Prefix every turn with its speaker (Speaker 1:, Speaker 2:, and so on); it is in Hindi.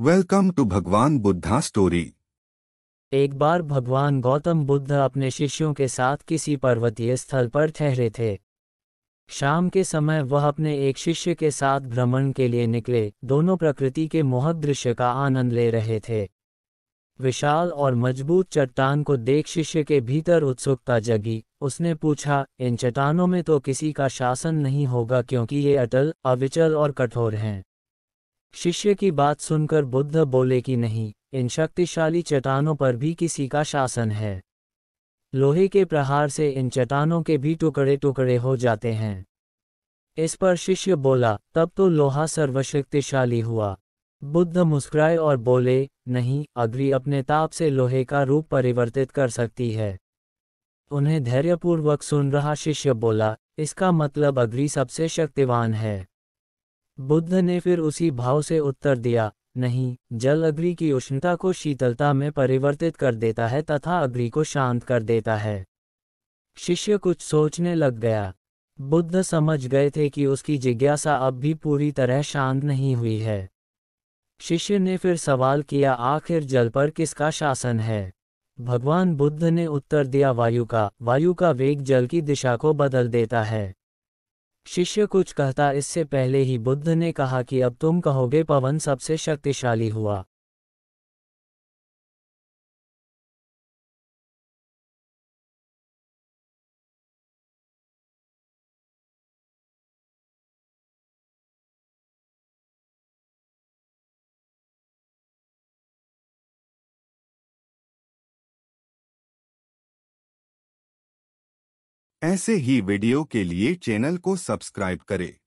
Speaker 1: वेलकम टू भगवान बुद्धा स्टोरी
Speaker 2: एक बार भगवान गौतम बुद्ध अपने शिष्यों के साथ किसी पर्वतीय स्थल पर ठहरे थे शाम के समय वह अपने एक शिष्य के साथ भ्रमण के लिए निकले दोनों प्रकृति के मोहक दृश्य का आनंद ले रहे थे विशाल और मजबूत चट्टान को देख शिष्य के भीतर उत्सुकता जगी उसने पूछा इन चट्टानों में तो किसी का शासन नहीं होगा क्योंकि ये अटल अविचल और कठोर हैं शिष्य की बात सुनकर बुद्ध बोले कि नहीं इन शक्तिशाली चट्टानों पर भी किसी का शासन है लोहे के प्रहार से इन चट्टानों के भी टुकड़े टुकड़े हो जाते हैं इस पर शिष्य बोला तब तो लोहा सर्वशक्तिशाली हुआ बुद्ध मुस्कुराए और बोले नहीं अग्नि अपने ताप से लोहे का रूप परिवर्तित कर सकती है उन्हें धैर्यपूर्वक सुन रहा शिष्य बोला इसका मतलब अग्नि सबसे शक्तिवान है बुद्ध ने फिर उसी भाव से उत्तर दिया नहीं जल अग्नि की उष्णता को शीतलता में परिवर्तित कर देता है तथा अग्नि को शांत कर देता है शिष्य कुछ सोचने लग गया बुद्ध समझ गए थे कि उसकी जिज्ञासा अब भी पूरी तरह शांत नहीं हुई है शिष्य ने फिर सवाल किया आखिर जल पर किसका शासन है भगवान बुद्ध ने उत्तर दिया वायु का वायु का वेग जल की दिशा को बदल देता है शिष्य कुछ कहता इससे पहले ही बुद्ध ने कहा कि अब तुम कहोगे पवन सबसे शक्तिशाली हुआ
Speaker 1: ऐसे ही वीडियो के लिए चैनल को सब्सक्राइब करें